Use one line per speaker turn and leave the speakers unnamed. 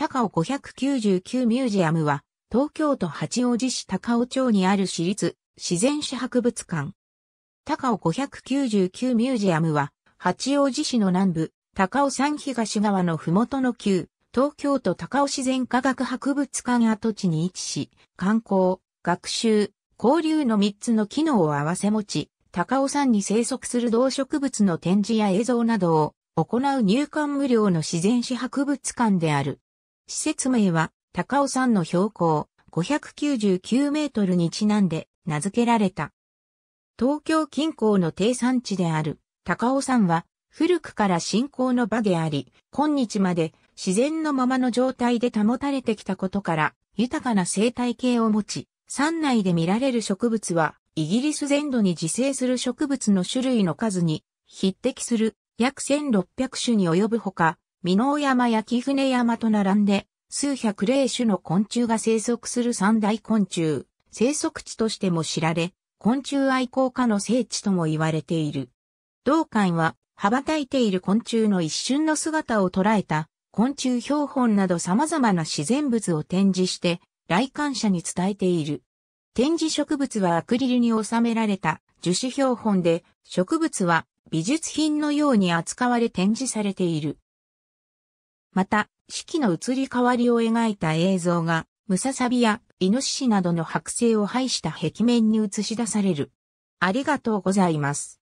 高尾599ミュージアムは、東京都八王子市高尾町にある私立自然史博物館。高尾599ミュージアムは、八王子市の南部、高尾山東側の麓の旧、東京都高尾自然科学博物館跡地に位置し、観光、学習、交流の3つの機能を併せ持ち、高尾山に生息する動植物の展示や映像などを行う入館無料の自然史博物館である。施設名は高尾山の標高599メートルにちなんで名付けられた。東京近郊の低山地である高尾山は古くから信仰の場であり、今日まで自然のままの状態で保たれてきたことから豊かな生態系を持ち、山内で見られる植物はイギリス全土に自生する植物の種類の数に匹敵する約1600種に及ぶほか、美濃山や貴船山と並んで、数百例種の昆虫が生息する三大昆虫、生息地としても知られ、昆虫愛好家の聖地とも言われている。道館は、羽ばたいている昆虫の一瞬の姿を捉えた、昆虫標本など様々な自然物を展示して、来館者に伝えている。展示植物はアクリルに収められた樹脂標本で、植物は美術品のように扱われ展示されている。また、四季の移り変わりを描いた映像が、ムササビやイノシシなどの剥製を排した壁面に映し出される。ありがとうございます。